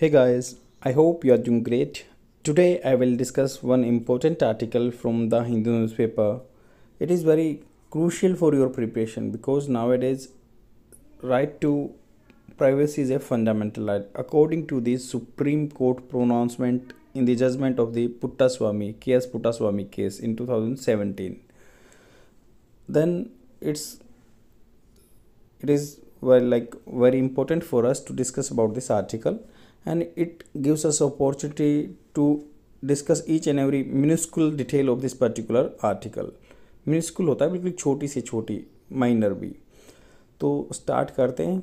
Hey guys, I hope you are doing great. Today I will discuss one important article from the Hindu newspaper. It is very crucial for your preparation because nowadays right to privacy is a fundamental right. According to the Supreme Court pronouncement in the judgment of the Puttaswamy, K.S. Puttaswamy case in 2017. Then it's it is well like very important for us to discuss about this article and it gives us opportunity to discuss each and every minuscule detail of this particular article minuscule होता है बिल्कुल छोटी से छोटी minor भी तो start करते हैं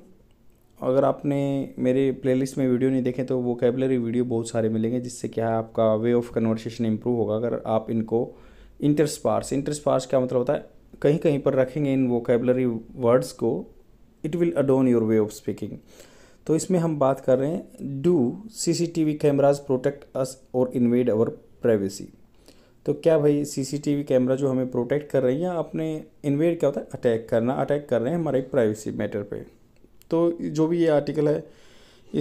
अगर आपने मेरे प्लेलिस्ट में वीडियो नहीं देखे तो वो कैबलरी वीडियो बहुत सारे मिलेंगे जिससे क्या है आपका वे ऑफ कन्वर्सेशन इम्प्रूव होगा अगर आप इनको इंटरस्पार्स इंटरस्पार्स क्या मतलब होता है कहीं कहीं पर रखेंगे इन कैबलरी वर्ड्स को it will adorn your way of speaking तो इसमें हम बात कर रहे हैं do CCTV cameras protect us or invade our privacy तो क्या भाई सीसीटीवी कैमरा जो हमें प्रोटेक्ट कर रही है या अपने इन्वेड क्या होता है अटैक करना अटैक कर रहे हैं हमारे प्राइवेसी मैटर पे तो जो भी ये आर्टिकल है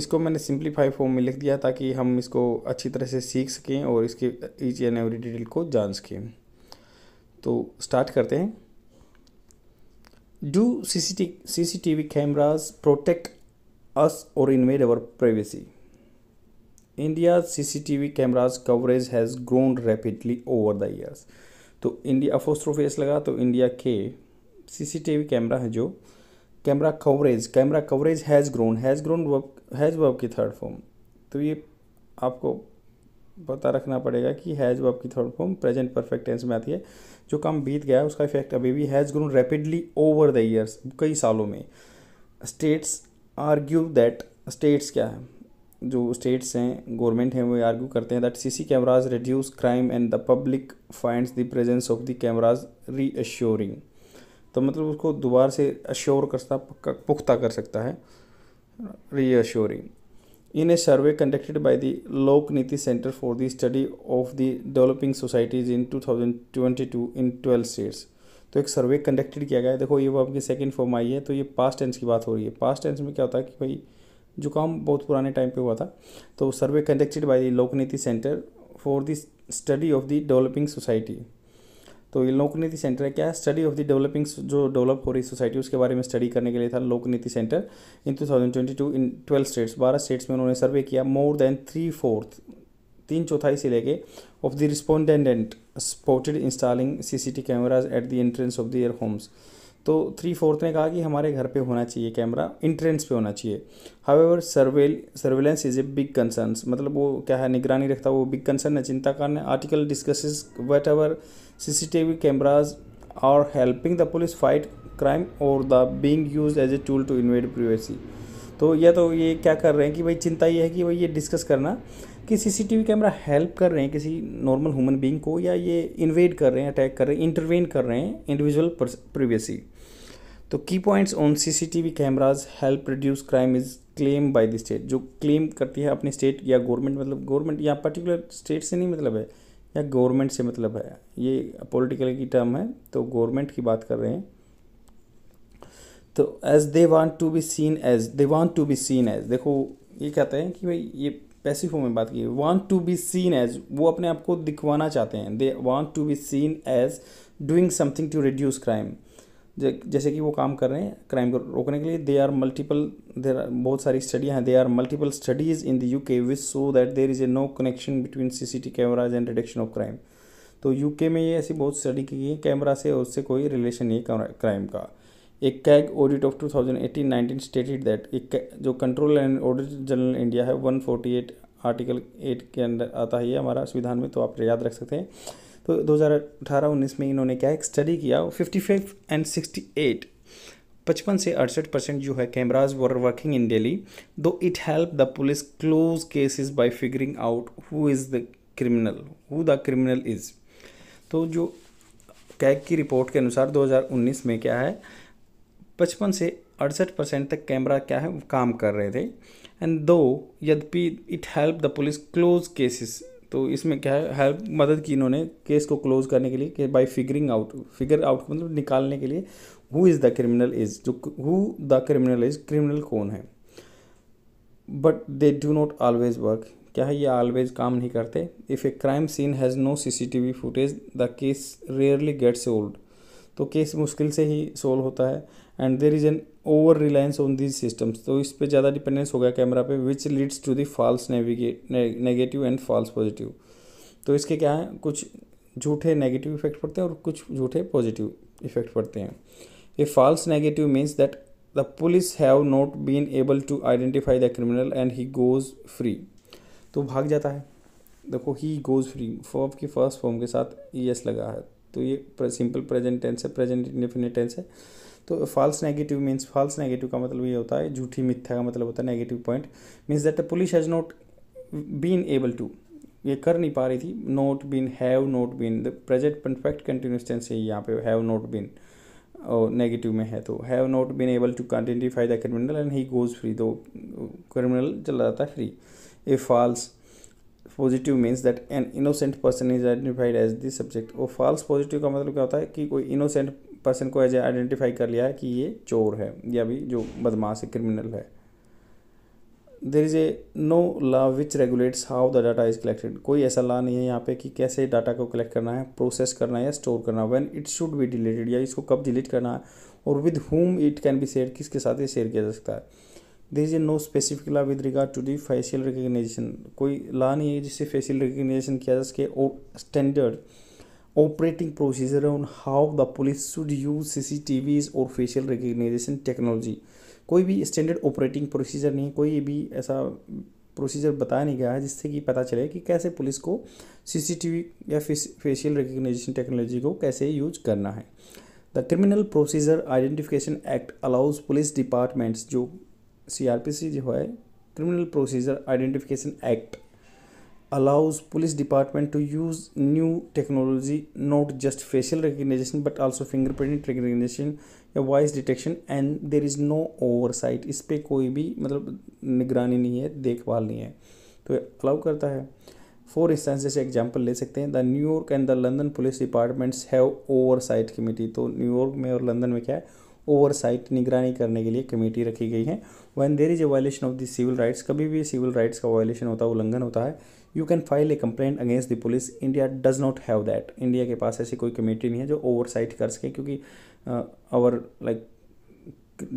इसको मैंने सिंप्लीफाई फॉर्म में लिख दिया ताकि हम इसको अच्छी तरह से सीख सकें और इसके ईच एंड एवरी डिटेल को जान सकें तो स्टार्ट करते हैं do C C T C C T V cameras protect us or invade our privacy. India's CCTV cameras coverage has grown rapidly over the years. तो इंडिया अफोस्ट्रोफी एस लगा तो India के सीसीटीवी कैमरा है जो camera coverage camera coverage has grown has grown verb has verb की third form तो ये आपको पता रखना पड़ेगा कि हैज़ वर्ब की third form present perfect tense में आती है जो काम बीत गया उसका इफेक्ट अभी भी has grown rapidly over the years कई सालों में स्टेट्स आर्ग्यू दैट स्टेट्स क्या है जो स्टेट्स हैं गवर्नमेंट हैं वो आर्ग्यू करते हैं that C cameras reduce crime and the public finds the presence of the cameras reassuring तो मतलब उसको दोबारा से अश्योर करता पुख्ता कर सकता है reassuring in a survey conducted by the Lokniti centre for the study of the developing societies in two thousand twenty two in twelve states तो एक सर्वे कंडक्टेड किया गया है देखो ये वो आपकी सेकेंड फॉर्म आई है तो ये पास्ट टेंस की बात हो रही है पास्ट टेंस में क्या होता है कि भाई जो काम बहुत पुराने टाइम पे हुआ था तो survey conducted by the Lokniti centre for the study of the developing society तो ये लोकनीति सेंटर है क्या स्टडी ऑफ द डेवलपिंग जो डेवलप हो रही सोसाइटी उसके बारे में स्टडी करने के लिए था Lokniti centre in two thousand twenty two in twelve states बारह स्टेट्स में उन्होंने सर्वे किया मोर देन थ्री फोर्थ तीन चौथाई से लेके of the respondent spotted installing CCTV at the entrance of the their homes तो थ्री फोर्थ ने कहा कि हमारे घर पे होना चाहिए कैमरा इंट्रेंस पे होना चाहिए however surveil surveillance is a big concern मतलब वो क्या है निगरानी रखता वो बिग कंसर्न है चिंता कारण article discusses whether C C T V cameras are helping the police fight crime or the being use as a tool to invade privacy तो या तो ये क्या कर रहे हैं कि भाई चिंता ये है कि भाई ये डिस्कस करना कि सीसीटीवी कैमरा हेल्प कर रहे हैं किसी नॉर्मल ह्यूमन बीइंग को या ये इन्वेड कर रहे हैं अटैक कर रहे हैं इंटरवेन कर रहे हैं इंडिविजुअल प्रिवेसी तो key points on CCTV cameras help reduce crime is claim by the state जो क्लेम करती है अपने स्टेट या गवर्नमेंट मतलब गवर्नमेंट या पर्टिकुलर स्टेट से नहीं मतलब है या गवर्नमेंट से मतलब है ये पॉलिटिकल की टर्म है तो गवर्नमेंट की बात कर रहे हैं तो as they want to be seen as they want to be seen as देखो ये कहते हैं कि भाई ये पैसिव फॉर्म में बात की want to be seen as वो अपने आप को दिखवाना चाहते हैं they want to be seen as doing something to reduce crime जैसे कि वो काम कर रहे हैं क्राइम को रोकने के लिए they are multiple there are बहुत सारी स्टडियाँ हैं they are multiple studies in the U K which so that there is a no connection between C C T cameras and reduction of crime तो UK में ये ऐसी बहुत study की गई है कैमरा से उससे कोई रिलेशन नहीं है क्राइम का a CAG audit of 2018-19 stated that एक जो control and audit general India है 148 आर्टिकल 8 के अंदर आता है ये हमारा संविधान में तो आप याद रख सकते हैं तो 2018-19 में इन्होंने क्या एक स्टडी किया 55 एंड 68 पचपन से अड़सठ परसेंट जो है cameras were working in daily दो it help the police close cases bye figuring out who is the criminal who the criminal is तो जो कैग की रिपोर्ट के अनुसार 2019 में क्या है पचपन से अड़सठ परसेंट तक कैमरा क्या है काम कर रहे थे एंड दो यद्यपि it help the police close cases तो इसमें क्या है हेल्प मदद की इन्होंने केस को क्लोज करने के लिए कि by figuring out figure out मतलब निकालने के लिए who is the criminal is जो who the criminal is criminal कौन है but they do not always work क्या है ये ऑलवेज काम नहीं करते if a crime scene has no C C T V footage the case rarely gets solved तो केस मुश्किल से ही सोल्व होता है and there is an over reliance on these systems तो इस पर ज़्यादा डिपेंडेंस हो गया कैमरा पे which leads to the false negative and false positive तो इसके क्या है कुछ झूठे नेगेटिव इफेक्ट पड़ते हैं और कुछ झूठे पॉजिटिव इफेक्ट पड़ते हैं a false negative means that the police have not been able to identify the criminal and he goes free तो भाग जाता है देखो ही गोज़ फ्री फॉर्म की फर्स्ट फॉर्म के साथ ई एस लगा है तो ये सिंपल प्रेजेंट टेंस है प्रेजेंट इंडिफिनिट टेंस है तो false negative means false negative का मतलब ये होता है झूठी मिथ्या का मतलब होता है negative point means that the police has not been able to ये कर नहीं पा रही थी not been have not been the present perfect continuous tense है यहाँ पे हैव नोट बिन और नेगेटिव में है तो have not been able to identify the criminal and he goes free तो क्रिमिनल चला जाता है free a false positive means that an innocent person is identified as the subject और फॉल्स पॉजिटिव का मतलब क्या होता है कि कोई इनोसेंट पर्सन को एज आइडेंटिफाई कर लिया है कि ये चोर है या भी जो बदमाश है क्रिमिनल है there is a no law which regulates how the data is collected कोई ऐसा लॉ नहीं है यहाँ पे कि कैसे डाटा को कलेक्ट करना है प्रोसेस करना है या स्टोर करना है when it should be deleted या इसको कब डिलीट करना है और with whom it can be share किसके साथ ये शेयर किया जा सकता है there is a no specific law with regard to the facial recognition कोई लॉ नहीं है जिससे फेशियल रिकोगनाइजेशन किया जा सके और standard operating procedure on how the police should use C C T Vs और फेशियल recognition टेक्नोलॉजी कोई भी स्टैंडर्ड ऑपरेटिंग प्रोसीजर नहीं कोई भी ऐसा प्रोसीजर बताया नहीं गया है जिससे कि पता चले कि कैसे पुलिस को सी सी टी वी या फेशियल रिकग्निशन टेक्नोलॉजी को कैसे यूज करना है the criminal procedure identification act allows police departments जो सी आर पी सी जो है criminal procedure identification act allows police department to use new technology not just facial recognition but also fingerprint recognition या voice detection and there is no oversight इस पर कोई भी मतलब निगरानी नहीं है देखभाल नहीं है तो अलाउ करता है फॉर इंस्टेंस जैसे एग्जाम्पल ले सकते हैं the New York and the London police departments have oversight committee तो न्यूयॉर्क में और लंदन में क्या है ओवरसाइट निगरानी करने के लिए कमेटी रखी गई है when there is a violation of the civil rights कभी भी सिविल राइट्स का वायलेशन होता है उल्लंघन होता है you can file a complaint against the police India does not have that India के पास ऐसी कोई कमेटी नहीं है जो ओवरसाइट कर सके क्योंकि आवर uh, लाइक like,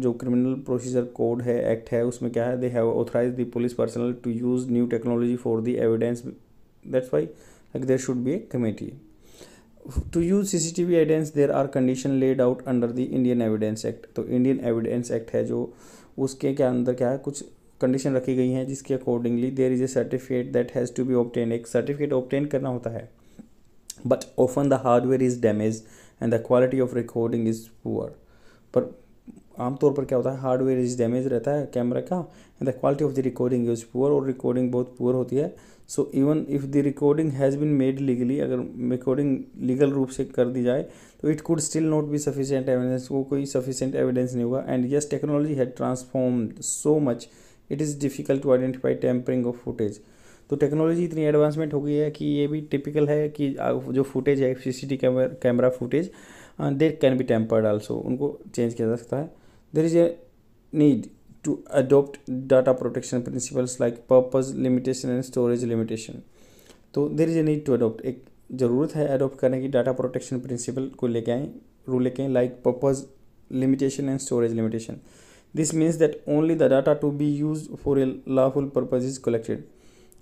जो क्रिमिनल प्रोसीजर कोड है एक्ट है उसमें क्या है they have authorize the police personnel to use new technology for the evidence that's why like there should be a committee to use CCTV evidence there are condition laid out under the Indian Evidence Act तो Indian Evidence Act है जो उसके क्या अंदर क्या है कुछ condition रखी गई हैं जिसके accordingly there is a certificate that has to be obtain एक सर्टिफिकेट ऑप्टेन करना होता है but often the hardware is damage and the quality of recording is poor पर आमतौर पर क्या होता है हार्डवेयर इज डैमेज रहता है कैमरा का and the quality of the recording is poor और रिकॉर्डिंग बहुत पुअर होती है so even if the recording has been made legally अगर रिकॉर्डिंग लीगल रूप से कर दी जाए तो it could still not be sufficient evidence वो कोई सफिशेंट एविडेंस नहीं होगा and yes technology had transform so much it is difficult to identify tampering of footage तो टेक्नोलॉजी इतनी एडवांसमेंट हो गई है कि ये भी टिपिकल है कि जो फुटेज है C camera camera footage there can be tampered also उनको चेंज किया जा सकता है there is a need to adopt data protection principles like purpose limitation and storage limitation तो there is a need to adopt एक ज़रूरत है adopt करने की डाटा प्रोटेक्शन प्रिंसिपल को लेके आएँ रूल लेके आएँ like purpose limitation and storage limitation this means that only the data to be use for a lawful purpose is collected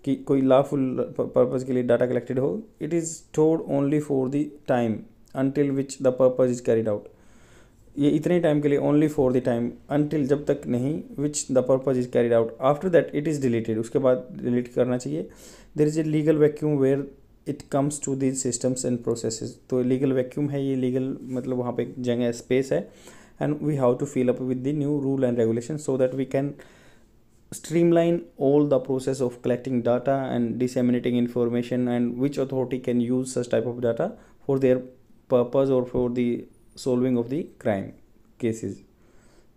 कि कोई लाफुल पर्पज़ के लिए डाटा कलेक्टेड हो it is stored only for the time until which the purpose is carried out ये इतने time के लिए only for the time until जब तक नहीं which the purpose is carried out after that it is deleted उसके बाद delete करना चाहिए there is a legal vacuum where it comes to this systems and process तो लीगल वैक्यूम है ये लीगल मतलब वहाँ पे एक जगह स्पेस है and we have to fill up with the new rule and regulation so that we can streamline all the process of collecting data and disseminating information and which authority can use such type of data for their purpose or for the solving of the crime cases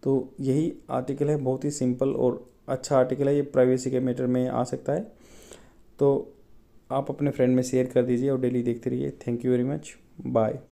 तो यही article है बहुत ही simple और अच्छा article है ये privacy के matter में आ सकता है तो आप अपने फ्रेंड में शेयर कर दीजिए और डेली देखते रहिए thank you very much bye